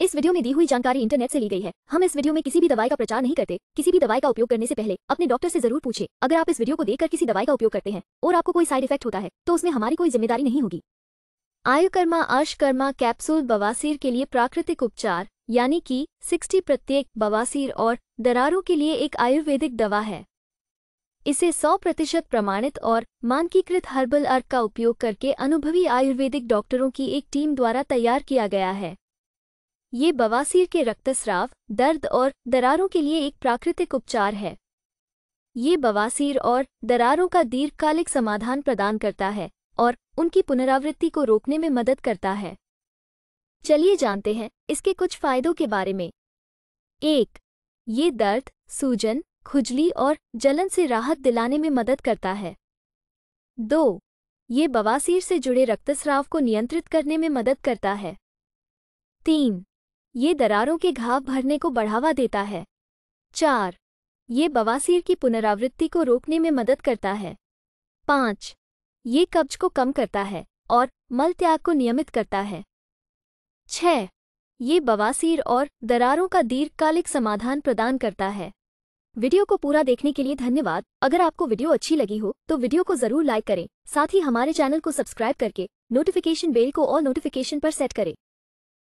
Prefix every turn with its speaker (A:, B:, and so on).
A: इस वीडियो में दी हुई जानकारी इंटरनेट से ली गई है हम इस वीडियो में किसी भी दवाई का प्रचार नहीं करते किसी भी दवाई का उपयोग करने से पहले अपने डॉक्टर से जरूर पूछे अगर आप इस वीडियो को देखकर किसी दवाई का उपयोग करते हैं और आपको कोई साइड इफेक्ट होता है तो उसमें हमारी कोई जिम्मेदारी नहीं होगी आयुकर्मा अर्शकर्मा कैप्सूल बवासीर के लिए प्राकृतिक उपचार यानी कि सिक्सटी प्रत्येक बवासीर और दरारों के लिए एक आयुर्वेदिक दवा है इसे 100 प्रतिशत प्रमाणित और मानकीकृत हर्बल अर्क का उपयोग करके अनुभवी आयुर्वेदिक डॉक्टरों की एक टीम द्वारा तैयार किया गया है ये बवासीर के रक्तस्राव दर्द और दरारों के लिए एक प्राकृतिक उपचार है ये बवासीर और दरारों का दीर्घकालिक समाधान प्रदान करता है और उनकी पुनरावृत्ति को रोकने में मदद करता है चलिए जानते हैं इसके कुछ फायदों के बारे में एक ये दर्द सूजन खुजली और जलन से राहत दिलाने में मदद करता है दो ये बवासीर से जुड़े रक्तस्राव को नियंत्रित करने में मदद करता है तीन ये दरारों के घाव भरने को बढ़ावा देता है चार ये बवासीर की पुनरावृत्ति को रोकने में मदद करता है पाँच ये कब्ज को कम करता है और मल त्याग को नियमित करता है छह ये बवासीर और दरारों का दीर्घकालिक समाधान प्रदान करता है वीडियो को पूरा देखने के लिए धन्यवाद अगर आपको वीडियो अच्छी लगी हो तो वीडियो को जरूर लाइक करें साथ ही हमारे चैनल को सब्सक्राइब करके नोटिफिकेशन बेल को और नोटिफिकेशन पर सेट करें